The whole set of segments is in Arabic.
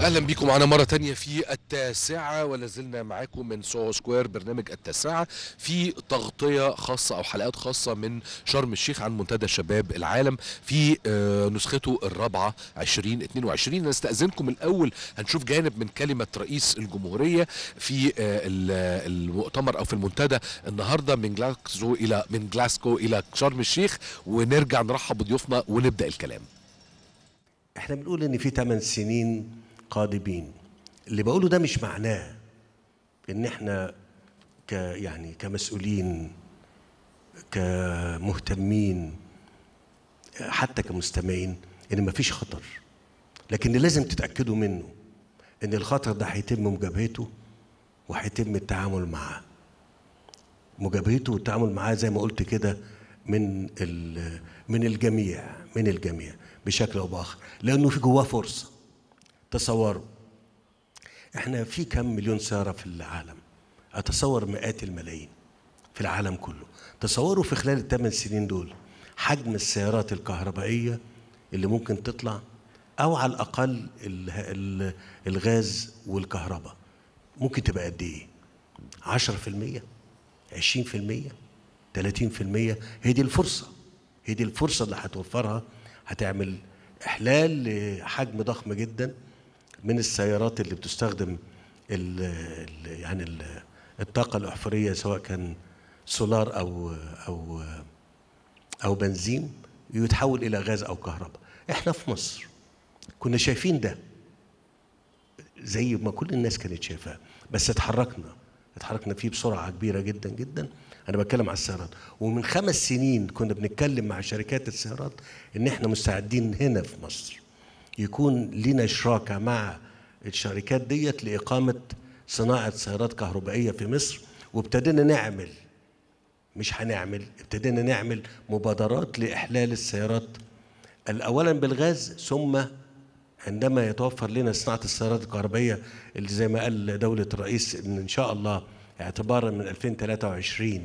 اهلا بيكم معنا مره تانية في التاسعه ولا زلنا معاكم من سو سكوير برنامج التاسعه في تغطيه خاصه او حلقات خاصه من شرم الشيخ عن منتدى شباب العالم في آه، نسخته الرابعه 2022 انا استاذنكم الاول هنشوف جانب من كلمه رئيس الجمهوريه في آه، المؤتمر او في المنتدى النهارده من جلاسكو الى من جلاسكو الى شرم الشيخ ونرجع نرحب بضيوفنا ونبدا الكلام احنا بنقول ان في 8 سنين قادمين اللي بقوله ده مش معناه ان احنا ك يعني كمسؤولين كمهتمين حتى كمستمعين ان مفيش خطر لكن لازم تتاكدوا منه ان الخطر ده هيتم مجابهته وهيتم التعامل معاه مجابهته والتعامل معاه زي ما قلت كده من من الجميع من الجميع بشكل او باخر لانه في جواه فرصه تصوروا احنا في كم مليون سيارة في العالم اتصور مئات الملايين في العالم كله تصوروا في خلال الثمان سنين دول حجم السيارات الكهربائية اللي ممكن تطلع او على الاقل الغاز والكهرباء ممكن تبقى قد ايه 10% 20% 30% هي دي الفرصه هي دي الفرصه اللي هتوفرها هتعمل احلال لحجم ضخم جدا من السيارات اللي بتستخدم ال الـ يعني الـ الطاقه الاحفوريه سواء كان سولار او او او بنزين يتحول الى غاز او كهرباء احنا في مصر كنا شايفين ده زي ما كل الناس كانت شايفاه بس اتحركنا اتحركنا فيه بسرعه كبيره جدا جدا انا بتكلم على السيارات ومن خمس سنين كنا بنتكلم مع شركات السيارات ان احنا مستعدين هنا في مصر يكون لنا شراكه مع الشركات ديت لاقامه صناعه سيارات كهربائيه في مصر وابتدينا نعمل مش هنعمل ابتدينا نعمل مبادرات لاحلال السيارات اولا بالغاز ثم عندما يتوفر لنا صناعه السيارات الكهربائيه اللي زي ما قال دوله الرئيس ان ان شاء الله اعتبارا من 2023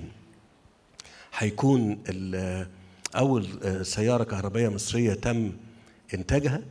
هيكون اول سياره كهربائيه مصريه تم انتاجها